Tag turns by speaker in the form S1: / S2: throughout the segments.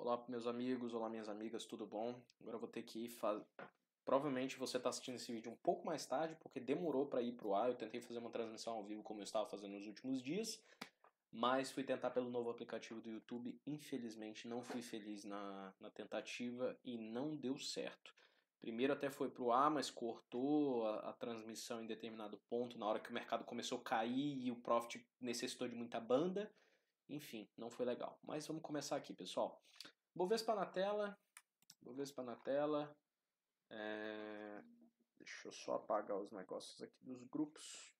S1: Olá, meus amigos, olá, minhas amigas, tudo bom? Agora eu vou ter que ir fazer. Provavelmente você está assistindo esse vídeo um pouco mais tarde, porque demorou para ir para o ar. Eu tentei fazer uma transmissão ao vivo como eu estava fazendo nos últimos dias, mas fui tentar pelo novo aplicativo do YouTube. Infelizmente, não fui feliz na, na tentativa e não deu certo. Primeiro até foi para o ar, mas cortou a, a, transmissão em determinado ponto, na hora que o mercado começou a cair e o profit necessitou de muita banda. Enfim, não foi legal. Mas vamos começar aqui, pessoal. Bovespa na tela. Bovespa na tela. É... Deixa eu só apagar os negócios aqui dos grupos.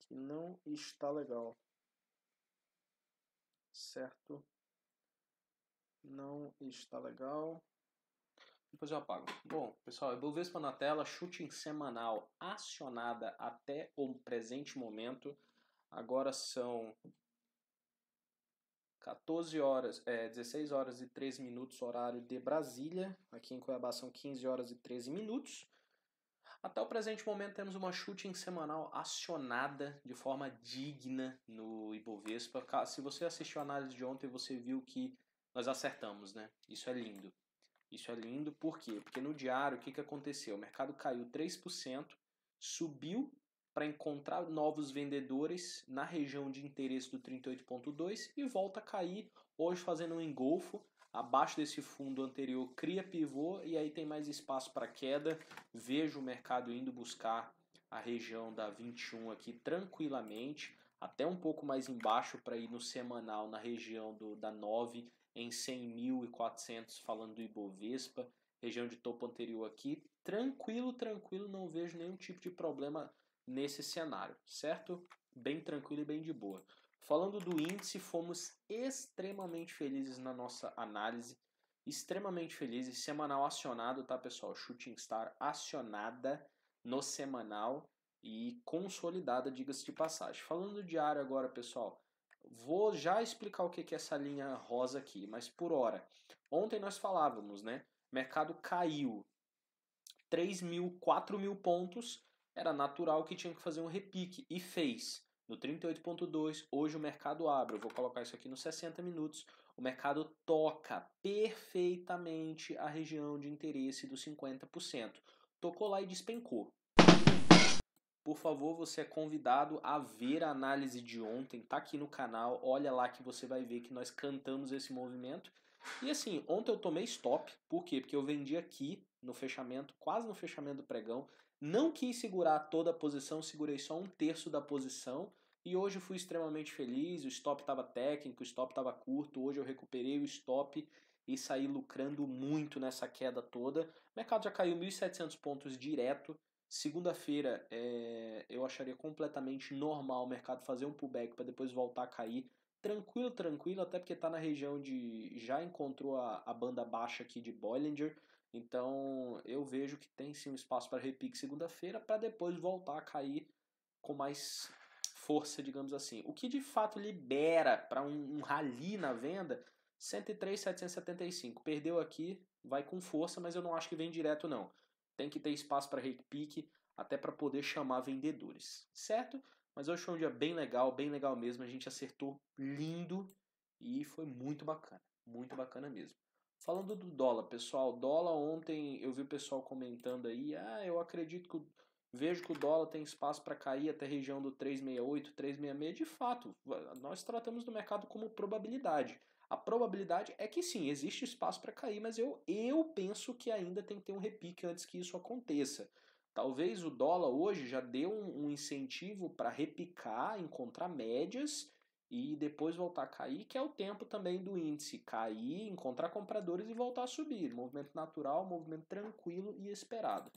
S1: Que não está legal. Certo? Não está legal. Depois eu apago. Bom, pessoal, eu é vou Ibovespa na tela, shooting semanal acionada até o presente momento. Agora são 14 horas, é, 16 horas e 3 minutos, horário de Brasília. Aqui em Cuiabá são 15 horas e 13 minutos. Até o presente momento temos uma shooting semanal acionada de forma digna no Ibovespa. Se você assistiu a análise de ontem, você viu que nós acertamos, né? Isso é lindo. Isso é lindo por quê? Porque no diário o que, que aconteceu? O mercado caiu 3%, subiu para encontrar novos vendedores na região de interesse do 38.2 e volta a cair, hoje fazendo um engolfo abaixo desse fundo anterior, cria pivô e aí tem mais espaço para queda. Vejo o mercado indo buscar a região da 21 aqui tranquilamente, até um pouco mais embaixo para ir no semanal na região do, da 9 em 100.400 falando do Ibovespa, região de topo anterior aqui. Tranquilo, tranquilo, não vejo nenhum tipo de problema nesse cenário, certo? Bem tranquilo e bem de boa. Falando do índice, fomos extremamente felizes na nossa análise, extremamente felizes, semanal acionado, tá pessoal? Shooting Star acionada no semanal e consolidada, diga-se de passagem. Falando do diário agora, pessoal, vou já explicar o que é essa linha rosa aqui, mas por hora. Ontem nós falávamos, né? mercado caiu 3 mil, 4 mil pontos era natural que tinha que fazer um repique e fez. No 38.2, hoje o mercado abre. Eu vou colocar isso aqui nos 60 minutos. O mercado toca perfeitamente a região de interesse dos 50%. Tocou lá e despencou. Por favor, você é convidado a ver a análise de ontem, tá aqui no canal. Olha lá que você vai ver que nós cantamos esse movimento. E assim, ontem eu tomei stop, por quê? Porque eu vendi aqui no fechamento, quase no fechamento do pregão, não quis segurar toda a posição, segurei só um terço da posição. E hoje fui extremamente feliz. O stop estava técnico, o stop estava curto. Hoje eu recuperei o stop e saí lucrando muito nessa queda toda. O mercado já caiu 1.700 pontos direto. Segunda-feira é, eu acharia completamente normal o mercado fazer um pullback para depois voltar a cair. Tranquilo, tranquilo, até porque está na região de. já encontrou a, a banda baixa aqui de Bollinger. Então eu vejo que tem sim um espaço para repique segunda-feira para depois voltar a cair com mais força, digamos assim. O que de fato libera para um, um rally na venda 103,775. Perdeu aqui, vai com força, mas eu não acho que vem direto não. Tem que ter espaço para repique até para poder chamar vendedores, certo? Mas hoje foi um dia bem legal, bem legal mesmo. A gente acertou lindo e foi muito bacana, muito bacana mesmo. Falando do dólar, pessoal, dólar ontem eu vi o pessoal comentando aí, ah, eu acredito que vejo que o dólar tem espaço para cair até a região do 368, 366. De fato, nós tratamos do mercado como probabilidade. A probabilidade é que sim, existe espaço para cair, mas eu, eu penso que ainda tem que ter um repique antes que isso aconteça. Talvez o dólar hoje já deu um, um incentivo para repicar, encontrar médias e depois voltar a cair, que é o tempo também do índice cair, encontrar compradores e voltar a subir. Movimento natural, movimento tranquilo e esperado.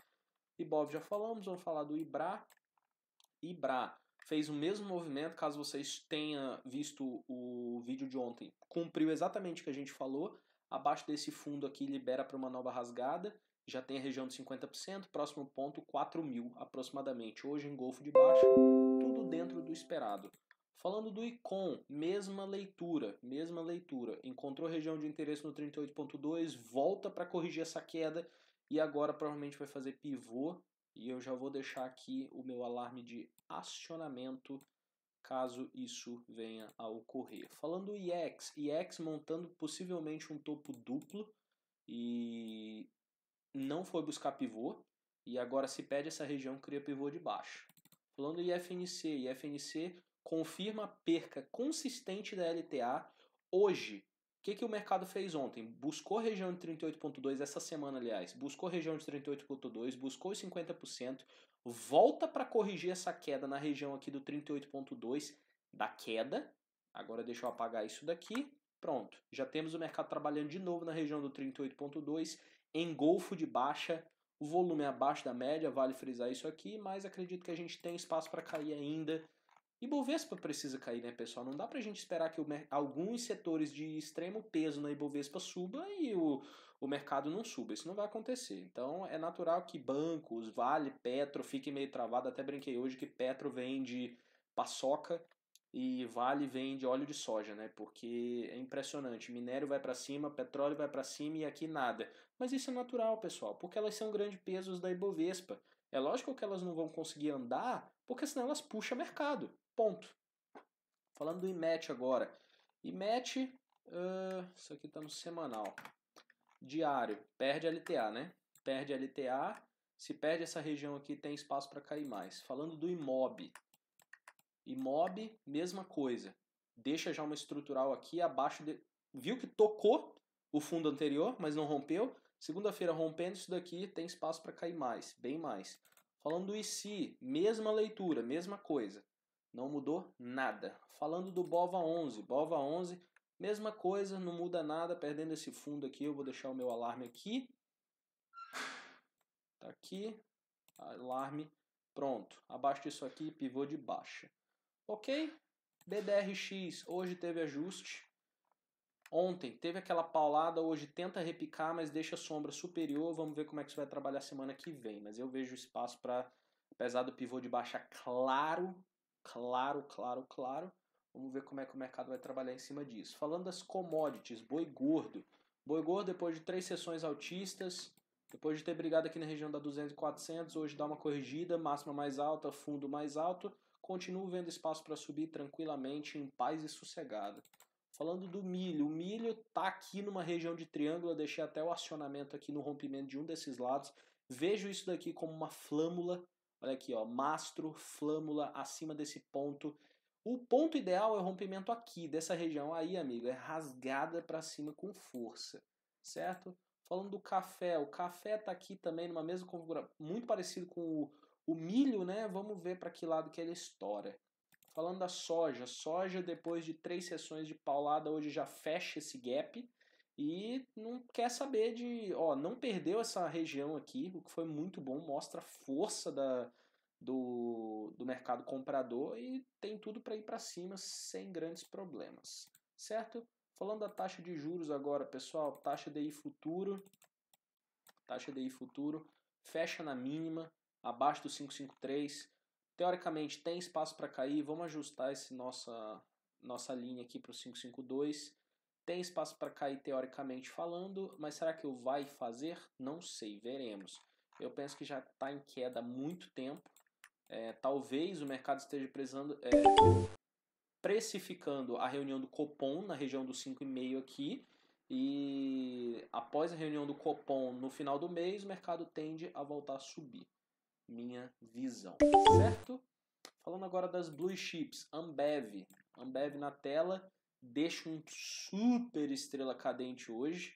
S1: Ibov já falamos, vamos falar do Ibra. Ibra fez o mesmo movimento, caso vocês tenham visto o vídeo de ontem. Cumpriu exatamente o que a gente falou. Abaixo desse fundo aqui libera para uma nova rasgada. Já tem a região de 50%, próximo ponto 4 mil aproximadamente. Hoje em Golfo de Baixa, tudo dentro do esperado. Falando do ICOM, mesma leitura, mesma leitura. Encontrou região de interesse no 38.2, volta para corrigir essa queda e agora provavelmente vai fazer pivô. E eu já vou deixar aqui o meu alarme de acionamento caso isso venha a ocorrer. Falando do IEX, IEX montando possivelmente um topo duplo e não foi buscar pivô e agora se pede essa região cria pivô de baixo. Falando do IFNC, IFNC confirma a perca consistente da LTA hoje. O que, que o mercado fez ontem? Buscou região de 38,2, essa semana, aliás, buscou região de 38,2, buscou os 50%, volta para corrigir essa queda na região aqui do 38,2 da queda. Agora deixa eu apagar isso daqui. Pronto, já temos o mercado trabalhando de novo na região do 38,2, engolfo de baixa, o volume é abaixo da média, vale frisar isso aqui, mas acredito que a gente tem espaço para cair ainda e Bovespa precisa cair, né, pessoal? Não dá para a gente esperar que alguns setores de extremo peso na Ibovespa suba e o, o mercado não suba. Isso não vai acontecer. Então é natural que bancos, Vale, Petro fiquem meio travado. Até brinquei hoje que Petro vende paçoca e Vale vende óleo de soja, né? Porque é impressionante. Minério vai para cima, petróleo vai para cima e aqui nada. Mas isso é natural, pessoal, porque elas são grandes pesos da Ibovespa. É lógico que elas não vão conseguir andar, porque senão elas puxam mercado. Ponto. Falando do IMET agora. IMET, uh, isso aqui está no semanal. Diário, perde a LTA, né? Perde a LTA, se perde essa região aqui, tem espaço para cair mais. Falando do IMOB. IMOB, mesma coisa. Deixa já uma estrutural aqui abaixo de... Viu que tocou o fundo anterior, mas não rompeu. Segunda-feira, rompendo isso daqui, tem espaço para cair mais, bem mais. Falando do ICI, mesma leitura, mesma coisa. Não mudou nada. Falando do Bova 11, Bova 11, mesma coisa, não muda nada, perdendo esse fundo aqui, eu vou deixar o meu alarme aqui. Tá aqui, alarme, pronto. Abaixo disso aqui, pivô de baixa. Ok? BDRX, hoje teve ajuste. Ontem teve aquela paulada, hoje tenta repicar, mas deixa a sombra superior. Vamos ver como é que isso vai trabalhar semana que vem. Mas eu vejo espaço para, apesar do pivô de baixa claro, claro, claro, claro. Vamos ver como é que o mercado vai trabalhar em cima disso. Falando das commodities, boi gordo. Boi gordo, depois de três sessões altistas, depois de ter brigado aqui na região da 200 e 400, hoje dá uma corrigida, máxima mais alta, fundo mais alto. Continuo vendo espaço para subir tranquilamente, em paz e sossegado. Falando do milho, o milho está aqui numa região de triângulo, eu deixei até o acionamento aqui no rompimento de um desses lados. Vejo isso daqui como uma flâmula, Olha aqui, ó, mastro, flâmula, acima desse ponto. O ponto ideal é o rompimento aqui, dessa região aí, amigo, é rasgada para cima com força, certo? Falando do café, o café está aqui também numa mesma configuração, muito parecido com o, o milho, né? Vamos ver para que lado que ele é estoura. Falando da soja, soja depois de três sessões de paulada, hoje já fecha esse gap, e não quer saber de, ó, não perdeu essa região aqui, o que foi muito bom, mostra a força da, do, do mercado comprador e tem tudo para ir para cima sem grandes problemas, certo? Falando da taxa de juros agora, pessoal, taxa DI futuro, taxa DI futuro fecha na mínima, abaixo do 553. Teoricamente tem espaço para cair, vamos ajustar esse nossa nossa linha aqui para o 552. Tem espaço para cair teoricamente falando, mas será que o vai fazer? Não sei, veremos. Eu penso que já está em queda há muito tempo. É, talvez o mercado esteja precisando, é, precificando a reunião do Copom na região do 5,5 aqui. E após a reunião do Copom no final do mês, o mercado tende a voltar a subir. Minha visão, certo? Falando agora das blue chips, Ambev. Ambev na tela, deixa um super estrela cadente hoje.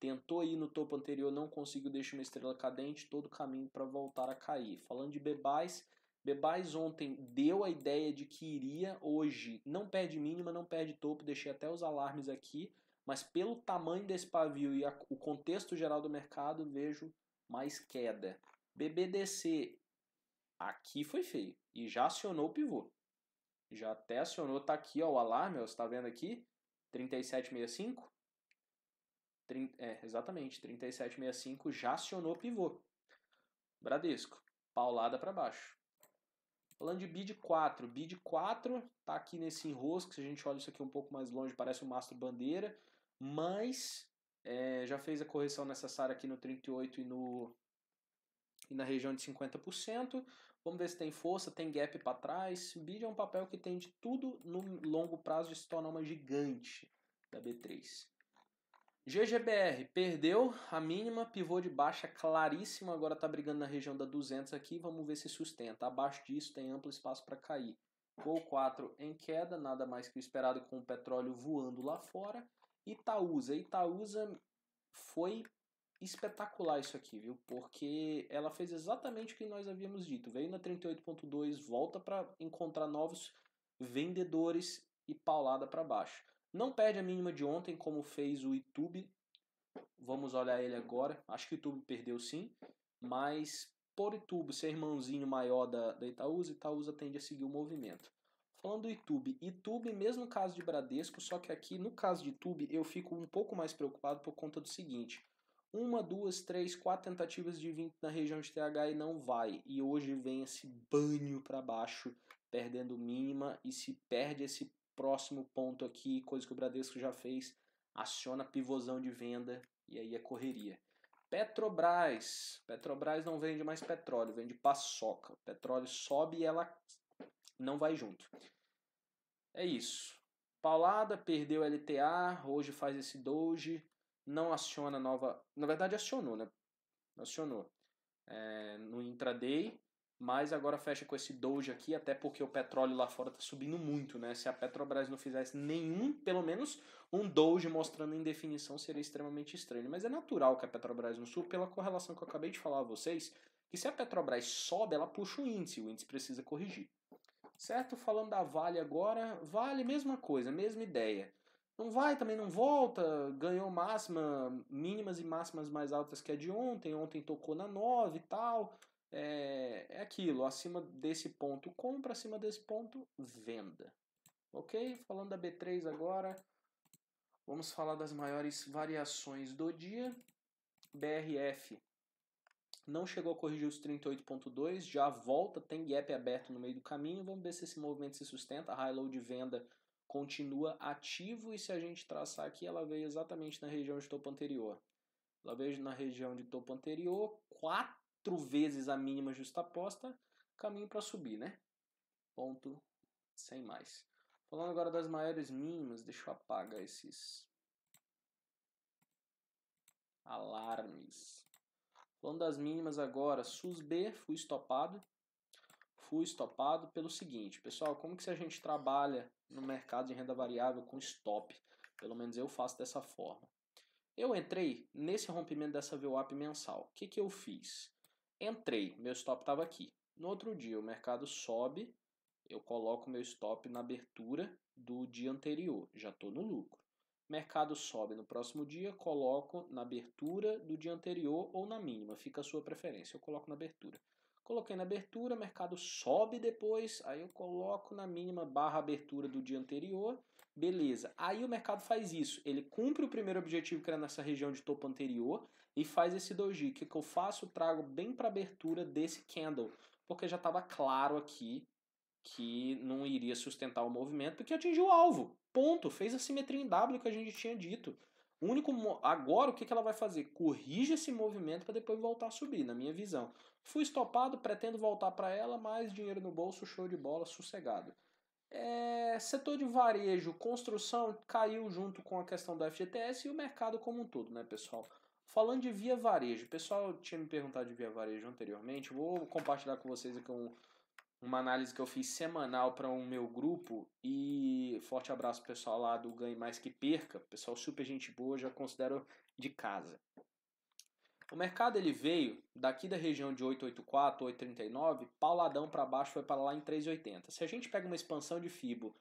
S1: Tentou ir no topo anterior, não conseguiu, deixar uma estrela cadente, todo o caminho para voltar a cair. Falando de Bebais, Bebais ontem deu a ideia de que iria, hoje não perde mínima, não perde topo, deixei até os alarmes aqui, mas pelo tamanho desse pavio e a, o contexto geral do mercado, vejo mais queda. BBDC aqui foi feio e já acionou o pivô. Já até acionou, tá aqui ó, o alarme, ó, você tá vendo aqui? 3765. 30, é, exatamente, 3765 já acionou pivô. Bradesco, paulada para baixo. Falando de bid 4, bid 4 tá aqui nesse enrosco, se a gente olha isso aqui um pouco mais longe, parece um mastro bandeira, mas é, já fez a correção necessária aqui no 38 e no e na região de 50%, Vamos ver se tem força, tem gap para trás. Bid é um papel que tem de tudo no longo prazo de se tornar uma gigante da B3. GGBR perdeu a mínima, pivô de baixa claríssimo, agora está brigando na região da 200 aqui, vamos ver se sustenta. Abaixo disso tem amplo espaço para cair. Gol 4 em queda, nada mais que o esperado com o petróleo voando lá fora. Itaúsa, Itaúsa foi espetacular isso aqui, viu? Porque ela fez exatamente o que nós havíamos dito. Veio na 38.2, volta para encontrar novos vendedores e paulada para baixo. Não perde a mínima de ontem, como fez o YouTube. Vamos olhar ele agora. Acho que o YouTube perdeu sim, mas por YouTube ser irmãozinho maior da, da Itaúsa, Itaúsa tende a seguir o movimento. Falando do YouTube, YouTube, mesmo caso de Bradesco, só que aqui no caso de YouTube eu fico um pouco mais preocupado por conta do seguinte: uma, duas, três, quatro tentativas de 20 na região de TH e não vai. E hoje vem esse banho para baixo, perdendo mínima e se perde esse próximo ponto aqui, coisa que o Bradesco já fez, aciona pivôzão de venda e aí é correria. Petrobras. Petrobras não vende mais petróleo, vende paçoca. O petróleo sobe e ela não vai junto. É isso. Paulada perdeu LTA, hoje faz esse doge não aciona nova. Na verdade, acionou, né? Acionou. É, no intraday, mas agora fecha com esse doge aqui, até porque o petróleo lá fora está subindo muito, né? Se a Petrobras não fizesse nenhum, pelo menos um doge mostrando indefinição seria extremamente estranho. Mas é natural que a Petrobras não suba, pela correlação que eu acabei de falar a vocês, que se a Petrobras sobe, ela puxa o índice, o índice precisa corrigir. Certo? Falando da Vale agora, Vale, mesma coisa, mesma ideia não vai, também não volta, ganhou máxima, mínimas e máximas mais altas que a de ontem, ontem tocou na 9 e tal. É, é aquilo, acima desse ponto compra, acima desse ponto venda. Ok? Falando da B3 agora, vamos falar das maiores variações do dia. BRF não chegou a corrigir os 38,2, já volta, tem gap aberto no meio do caminho. Vamos ver se esse movimento se sustenta. High low de venda continua ativo e se a gente traçar aqui, ela veio exatamente na região de topo anterior. Ela veio na região de topo anterior, quatro vezes a mínima justaposta, caminho para subir, né? Ponto, sem mais. Falando agora das maiores mínimas, deixa eu apagar esses alarmes. Falando das mínimas agora, SUS B, fui estopado, fui estopado pelo seguinte, pessoal, como que se a gente trabalha no mercado de renda variável com stop? Pelo menos eu faço dessa forma. Eu entrei nesse rompimento dessa VWAP mensal. O que, que eu fiz? Entrei, meu stop estava aqui. No outro dia, o mercado sobe, eu coloco meu stop na abertura do dia anterior, já estou no lucro. Mercado sobe no próximo dia, coloco na abertura do dia anterior ou na mínima, fica a sua preferência, eu coloco na abertura. Coloquei na abertura, mercado sobe depois, aí eu coloco na mínima barra abertura do dia anterior, beleza. Aí o mercado faz isso, ele cumpre o primeiro objetivo que era nessa região de topo anterior e faz esse doji. O que, que eu faço? Trago bem para abertura desse candle, porque já estava claro aqui que não iria sustentar o movimento, porque atingiu o alvo. Ponto. Fez a simetria em W que a gente tinha dito único agora o que ela vai fazer? Corrige esse movimento para depois voltar a subir, na minha visão. Fui estopado, pretendo voltar para ela, mais dinheiro no bolso, show de bola, sossegado. É, setor de varejo, construção caiu junto com a questão do FGTS e o mercado como um todo, né, pessoal? Falando de via varejo, o pessoal tinha me perguntado de via varejo anteriormente, vou compartilhar com vocês aqui um, uma análise que eu fiz semanal para o um meu grupo e forte abraço pessoal lá do Ganhe Mais Que Perca, pessoal super gente boa, já considero de casa. O mercado ele veio daqui da região de 884, 839, pauladão para baixo foi para lá em 380. Se a gente pega uma expansão de FIBO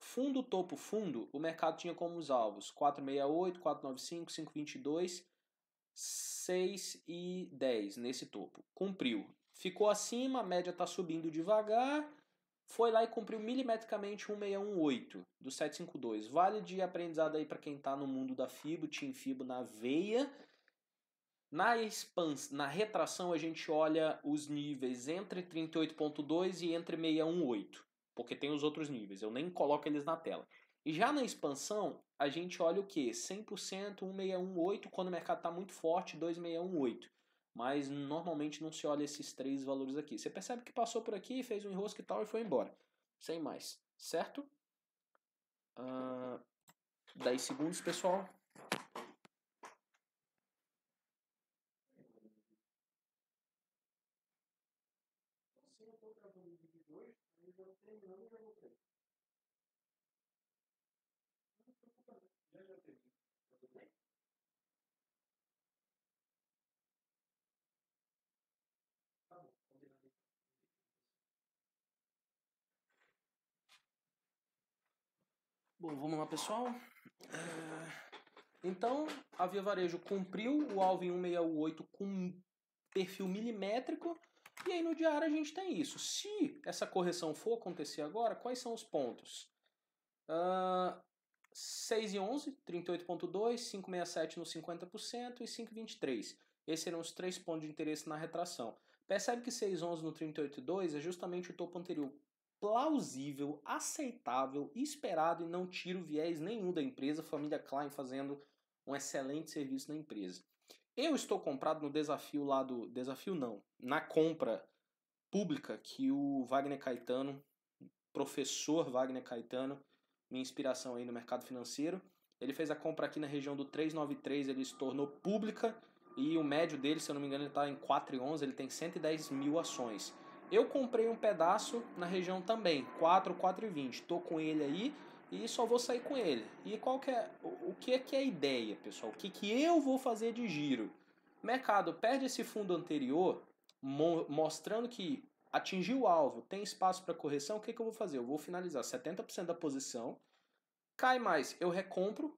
S1: fundo, topo, fundo, o mercado tinha como os alvos 468, 495, 522, 6 e 10 nesse topo. Cumpriu ficou acima, a média está subindo devagar, foi lá e cumpriu milimetricamente 1618 do 752. Vale de aprendizado aí para quem está no mundo da FIBO, Team FIBO na veia. Na expansão, na retração, a gente olha os níveis entre 38.2 e entre 618, porque tem os outros níveis, eu nem coloco eles na tela. E já na expansão, a gente olha o que? 100%, 1618, quando o mercado está muito forte, 2618 mas normalmente não se olha esses três valores aqui. Você percebe que passou por aqui, fez um enrosco e tal e foi embora, sem mais, certo? Uh, ah, 10 segundos, pessoal. Se eu for trabalhando de hoje, eu já terminando e já vou Bom, vamos lá, pessoal. É... Então, a Via Varejo cumpriu o alvo em 168 com perfil milimétrico. E aí no diário a gente tem isso. Se essa correção for acontecer agora, quais são os pontos? Uh, ah, 6 e 11, 38.2, 5,67 no 50% e 5,23. Esses serão os três pontos de interesse na retração. Percebe que 6,11 no 38,2 é justamente o topo anterior, plausível, aceitável, esperado e não tira o viés nenhum da empresa. Família Klein fazendo um excelente serviço na empresa. Eu estou comprado no desafio lá do. Desafio não. Na compra pública que o Wagner Caetano, professor Wagner Caetano, minha inspiração aí no mercado financeiro, ele fez a compra aqui na região do 393, ele se tornou pública e o médio dele, se eu não me engano, ele está em 4,11, ele tem 110 mil ações. Eu comprei um pedaço na região também, 4, 4,20. Tô com ele aí e só vou sair com ele. E qual que é, o que é, que é a ideia, pessoal? O que, que eu vou fazer de giro? Mercado perde esse fundo anterior, mo mostrando que atingiu o alvo, tem espaço para correção, o que, que eu vou fazer? Eu vou finalizar 70% da posição, cai mais, eu recompro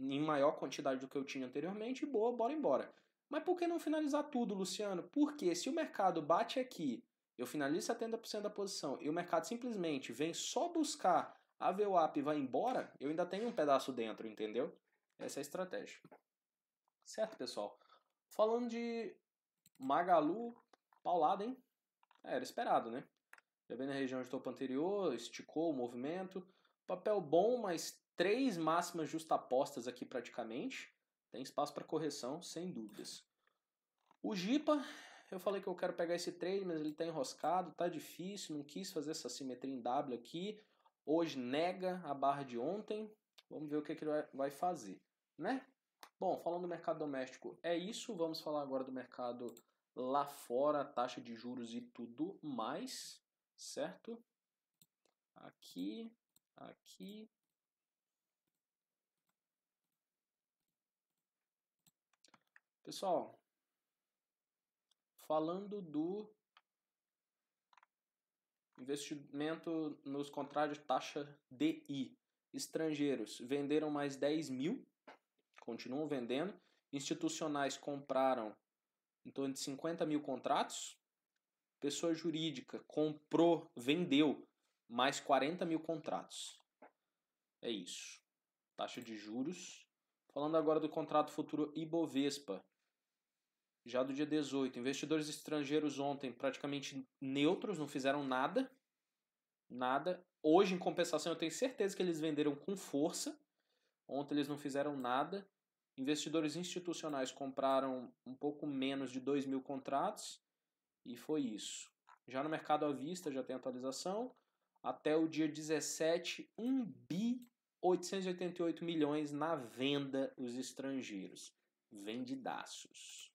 S1: em maior quantidade do que eu tinha anteriormente, boa, bora embora. Mas por que não finalizar tudo, Luciano? Porque se o mercado bate aqui eu finalizo 70% da posição e o mercado simplesmente vem só buscar a VWAP e vai embora, eu ainda tenho um pedaço dentro, entendeu? Essa é a estratégia. Certo, pessoal? Falando de Magalu, paulada, hein? É, era esperado, né? Já vem na região de topo anterior, esticou o movimento. Papel bom, mas três máximas justapostas aqui praticamente. Tem espaço para correção, sem dúvidas. O Jipa eu falei que eu quero pegar esse trade, mas ele está enroscado, está difícil, não quis fazer essa simetria em W aqui. Hoje nega a barra de ontem. Vamos ver o que, que ele vai fazer, né? Bom, falando do mercado doméstico, é isso. Vamos falar agora do mercado lá fora, taxa de juros e tudo mais, certo? Aqui, aqui, Pessoal, Falando do investimento nos contratos de taxa DI. Estrangeiros venderam mais 10 mil, continuam vendendo. Institucionais compraram em torno de 50 mil contratos. Pessoa jurídica comprou, vendeu mais 40 mil contratos. É isso. Taxa de juros. Falando agora do contrato futuro Ibovespa já do dia 18. Investidores estrangeiros ontem praticamente neutros, não fizeram nada. Nada. Hoje, em compensação, eu tenho certeza que eles venderam com força. Ontem eles não fizeram nada. Investidores institucionais compraram um pouco menos de 2 mil contratos e foi isso. Já no mercado à vista, já tem atualização. Até o dia 17, 1 bi 888 milhões na venda os estrangeiros. Vendidaços.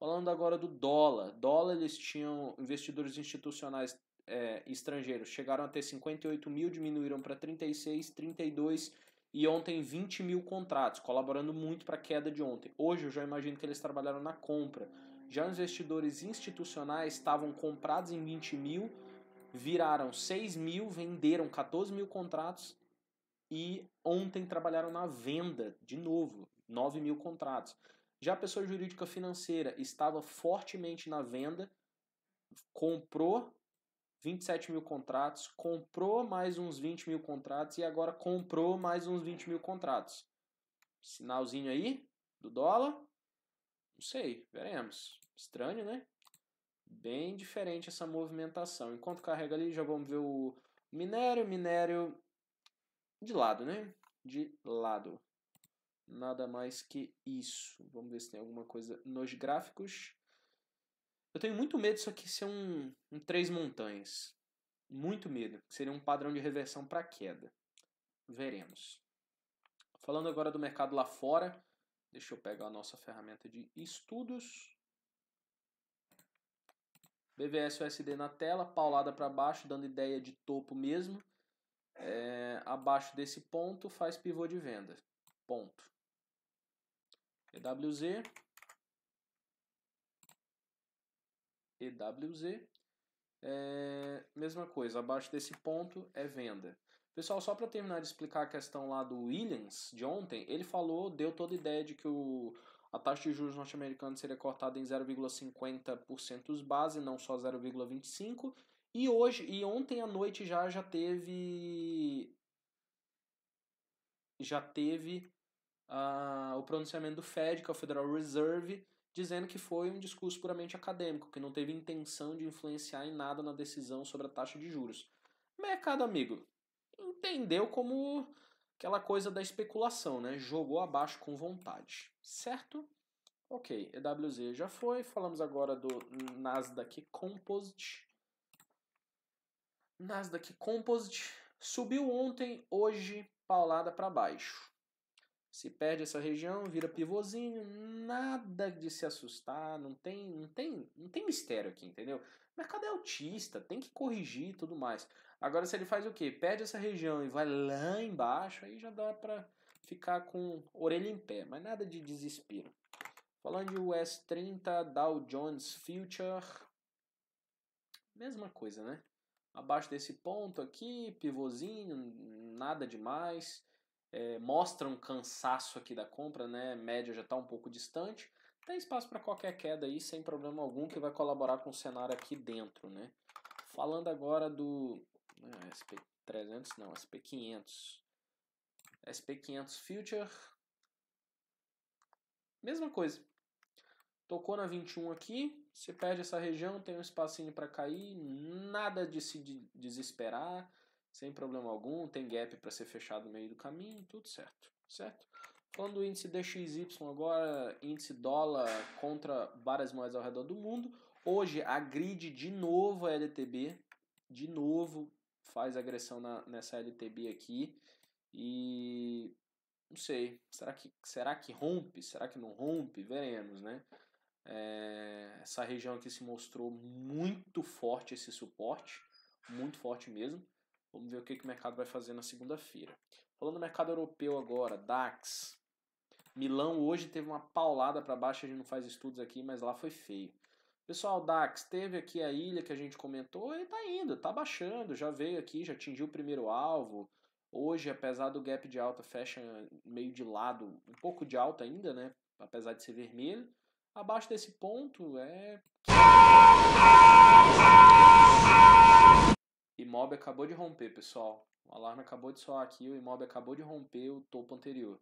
S1: Falando agora do dólar. Dólar, eles tinham investidores institucionais é, estrangeiros. Chegaram a ter 58 mil, diminuíram para 36, 32 e ontem 20 mil contratos, colaborando muito para a queda de ontem. Hoje eu já imagino que eles trabalharam na compra. Já os investidores institucionais estavam comprados em 20 mil, viraram 6 mil, venderam 14 mil contratos e ontem trabalharam na venda de novo, 9 mil contratos. Já a pessoa jurídica financeira estava fortemente na venda, comprou 27 mil contratos, comprou mais uns 20 mil contratos e agora comprou mais uns 20 mil contratos. Sinalzinho aí do dólar? Não sei, veremos. Estranho, né? Bem diferente essa movimentação. Enquanto carrega ali, já vamos ver o minério. Minério de lado, né? De lado. Nada mais que isso. Vamos ver se tem alguma coisa nos gráficos. Eu tenho muito medo disso aqui ser um, um três montanhas. Muito medo. Seria um padrão de reversão para queda. Veremos. Falando agora do mercado lá fora, deixa eu pegar a nossa ferramenta de estudos. BVS USD na tela, paulada para baixo, dando ideia de topo mesmo. É, abaixo desse ponto faz pivô de venda. Ponto. EWZ, EWZ, é, mesma coisa, abaixo desse ponto é venda. Pessoal, só para terminar de explicar a questão lá do Williams de ontem, ele falou, deu toda a ideia de que o, a taxa de juros norte-americana seria cortada em 0,50% base, não só 0,25%. E hoje, e ontem à noite já já teve já teve o pronunciamento do Fed, que é o Federal Reserve, dizendo que foi um discurso puramente acadêmico, que não teve intenção de influenciar em nada na decisão sobre a taxa de juros. Mercado, amigo, entendeu como aquela coisa da especulação, né? Jogou abaixo com vontade, certo? Ok, EWZ já foi, falamos agora do Nasdaq Composite. Nasdaq Composite subiu ontem, hoje paulada para baixo. Se perde essa região, vira pivôzinho, nada de se assustar, não tem, não tem, não tem mistério aqui, entendeu? O mercado é autista, tem que corrigir e tudo mais. Agora se ele faz o quê? Perde essa região e vai lá embaixo, aí já dá para ficar com orelha em pé, mas nada de desespero. Falando de US 30, Dow Jones Future, mesma coisa, né? Abaixo desse ponto aqui, pivôzinho, nada demais é, mostra um cansaço aqui da compra, né? Média já está um pouco distante. Tem espaço para qualquer queda aí, sem problema algum, que vai colaborar com o cenário aqui dentro, né? Falando agora do ah, né, SP300, não, SP500. SP500 Future. Mesma coisa. Tocou na 21 aqui, se perde essa região, tem um espacinho para cair, nada de se desesperar, sem problema algum, tem gap para ser fechado no meio do caminho, tudo certo, certo? Falando do índice DXY agora, índice dólar contra várias moedas ao redor do mundo, hoje a grid de novo é a LTB, de novo faz agressão na, nessa LTB aqui e não sei, será que, será que rompe, será que não rompe? Veremos, né? É, essa região aqui se mostrou muito forte esse suporte, muito forte mesmo. Vamos ver o que, que o mercado vai fazer na segunda-feira. Falando do mercado europeu agora, DAX. Milão hoje teve uma paulada para baixo, a gente não faz estudos aqui, mas lá foi feio. Pessoal, DAX, teve aqui a ilha que a gente comentou e tá indo, tá baixando, já veio aqui, já atingiu o primeiro alvo. Hoje, apesar do gap de alta, fecha meio de lado, um pouco de alta ainda, né? Apesar de ser vermelho. Abaixo desse ponto é. Imob acabou de romper, pessoal. O alarme acabou de soar aqui, o Imob acabou de romper o topo anterior.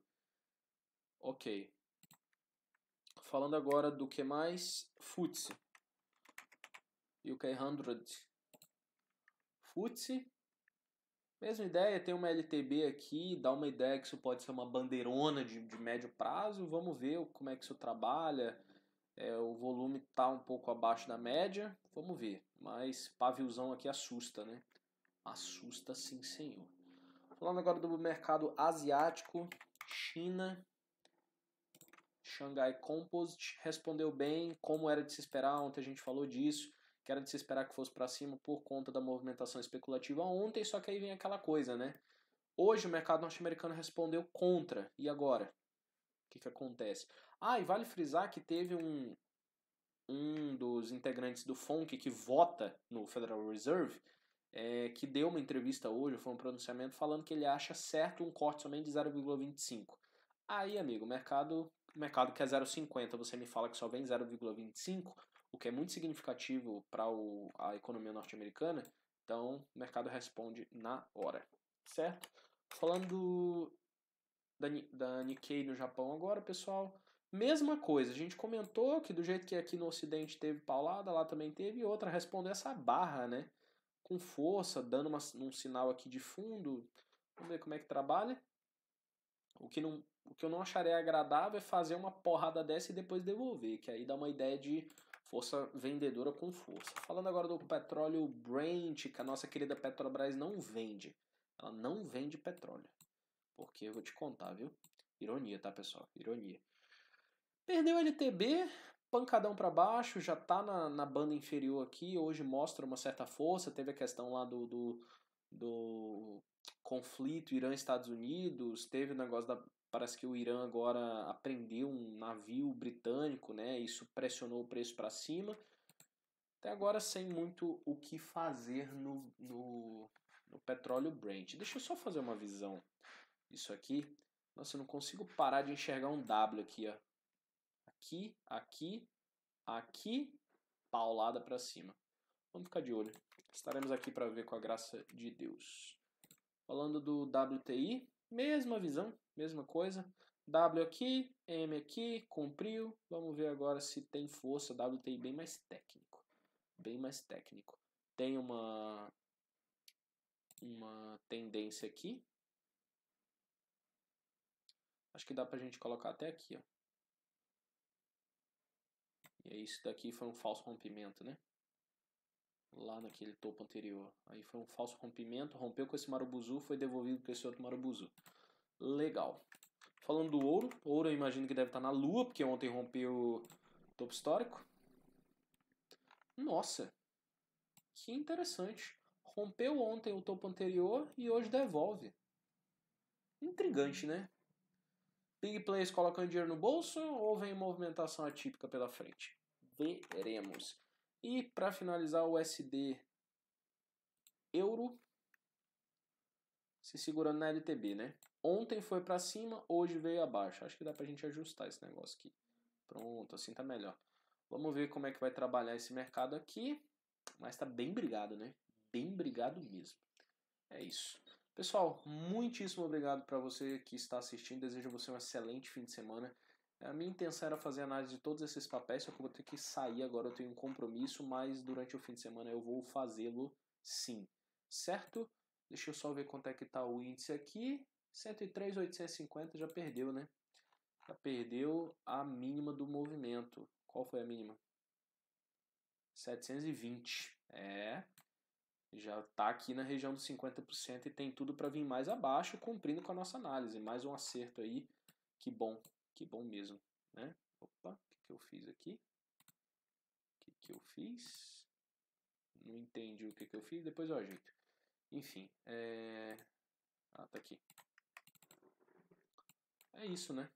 S1: Ok. Falando agora do que mais? que UK 100. Futsi? Mesma ideia, tem uma LTB aqui, dá uma ideia que isso pode ser uma bandeirona de, de médio prazo. Vamos ver como é que isso trabalha. É, o volume está um pouco abaixo da média, vamos ver. Mas paviozão aqui assusta, né? Assusta sim, senhor. Falando agora do mercado asiático, China, Shanghai Composite respondeu bem, como era de se esperar, ontem a gente falou disso, que era de se esperar que fosse para cima por conta da movimentação especulativa ontem, só que aí vem aquela coisa, né? Hoje o mercado norte-americano respondeu contra, e agora? O que, que acontece? Ah, e vale frisar que teve um, um dos integrantes do FONC que vota no Federal Reserve, é, que deu uma entrevista hoje, foi um pronunciamento, falando que ele acha certo um corte somente de 0,25. Aí, amigo, o mercado, mercado que é 0,50, você me fala que só vem 0,25, o que é muito significativo para a economia norte-americana, então o mercado responde na hora, certo? Falando da, da Nikkei no Japão agora, pessoal, mesma coisa, a gente comentou que do jeito que aqui no Ocidente teve paulada, lá também teve, outra respondeu essa barra, né? com força, dando uma, um sinal aqui de fundo. Vamos ver como é que trabalha. O que, não, o que eu não acharei agradável é fazer uma porrada dessa e depois devolver, que aí dá uma ideia de força vendedora com força. Falando agora do petróleo Brent, que a nossa querida Petrobras não vende. Ela não vende petróleo. Porque eu vou te contar, viu? Ironia, tá, pessoal? Ironia. Perdeu o LTB, pancadão para baixo, já tá na, na banda inferior aqui, hoje mostra uma certa força, teve a questão lá do, do, do conflito Irã-Estados Unidos, teve o negócio da... Parece que o Irã agora aprendeu um navio britânico, né? Isso pressionou o preço para cima. Até agora sem muito o que fazer no, no, no petróleo Brent. Deixa eu só fazer uma visão disso aqui. Nossa, eu não consigo parar de enxergar um W aqui, ó aqui, aqui, aqui, paulada para cima. Vamos ficar de olho. Estaremos aqui para ver com a graça de Deus. Falando do WTI, mesma visão, mesma coisa. W aqui, M aqui, cumpriu. Vamos ver agora se tem força. WTI bem mais técnico. Bem mais técnico. Tem uma, uma tendência aqui. Acho que dá pra gente colocar até aqui, ó. E aí isso daqui foi um falso rompimento, né? Lá naquele topo anterior. Aí foi um falso rompimento, rompeu com esse marubuzu, foi devolvido com esse outro marubuzu. Legal. Falando do ouro, ouro eu imagino que deve estar tá na lua, porque ontem rompeu o topo histórico. Nossa, que interessante. Rompeu ontem o topo anterior e hoje devolve. Intrigante, né? Big plays colocando dinheiro no bolso ou vem movimentação atípica pela frente? Veremos. E para finalizar o SD Euro se segurando na LTB, né? Ontem foi para cima, hoje veio abaixo. Acho que dá para a gente ajustar esse negócio aqui. Pronto, assim tá melhor. Vamos ver como é que vai trabalhar esse mercado aqui. Mas tá bem brigado, né? Bem brigado mesmo. É isso. Pessoal, muitíssimo obrigado para você que está assistindo. Desejo a você um excelente fim de semana. A minha intenção era fazer análise de todos esses papéis, só que eu vou ter que sair agora, eu tenho um compromisso, mas durante o fim de semana eu vou fazê-lo sim. Certo? Deixa eu só ver quanto é que está o índice aqui. 103,850 já perdeu, né? Já perdeu a mínima do movimento. Qual foi a mínima? 720. É, já está aqui na região dos 50% e tem tudo para vir mais abaixo, cumprindo com a nossa análise. Mais um acerto aí, que bom, que bom mesmo. Né? Opa, o que, que eu fiz aqui? O que, que eu fiz? Não entendi o que, que eu fiz, depois eu ajeito. Enfim, é... Ah, tá aqui. É isso, né?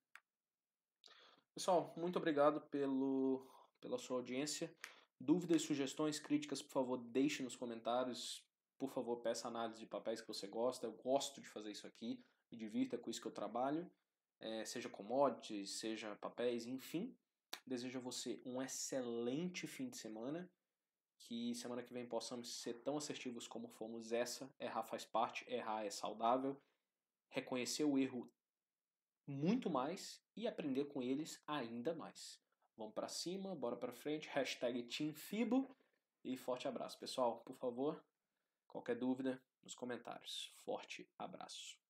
S1: Pessoal, muito obrigado pelo, pela sua audiência. Dúvidas, sugestões, críticas, por favor, deixe nos comentários. Por favor, peça análise de papéis que você gosta. Eu gosto de fazer isso aqui. Me divirta com isso que eu trabalho. É, seja commodities, seja papéis, enfim. Desejo a você um excelente fim de semana. Que semana que vem possamos ser tão assertivos como fomos essa. Errar faz parte, errar é saudável. Reconhecer o erro muito mais e aprender com eles ainda mais. Vamos para cima, bora para frente. Hashtag TeamFibo. E forte abraço, pessoal. Por favor, qualquer dúvida nos comentários. Forte abraço.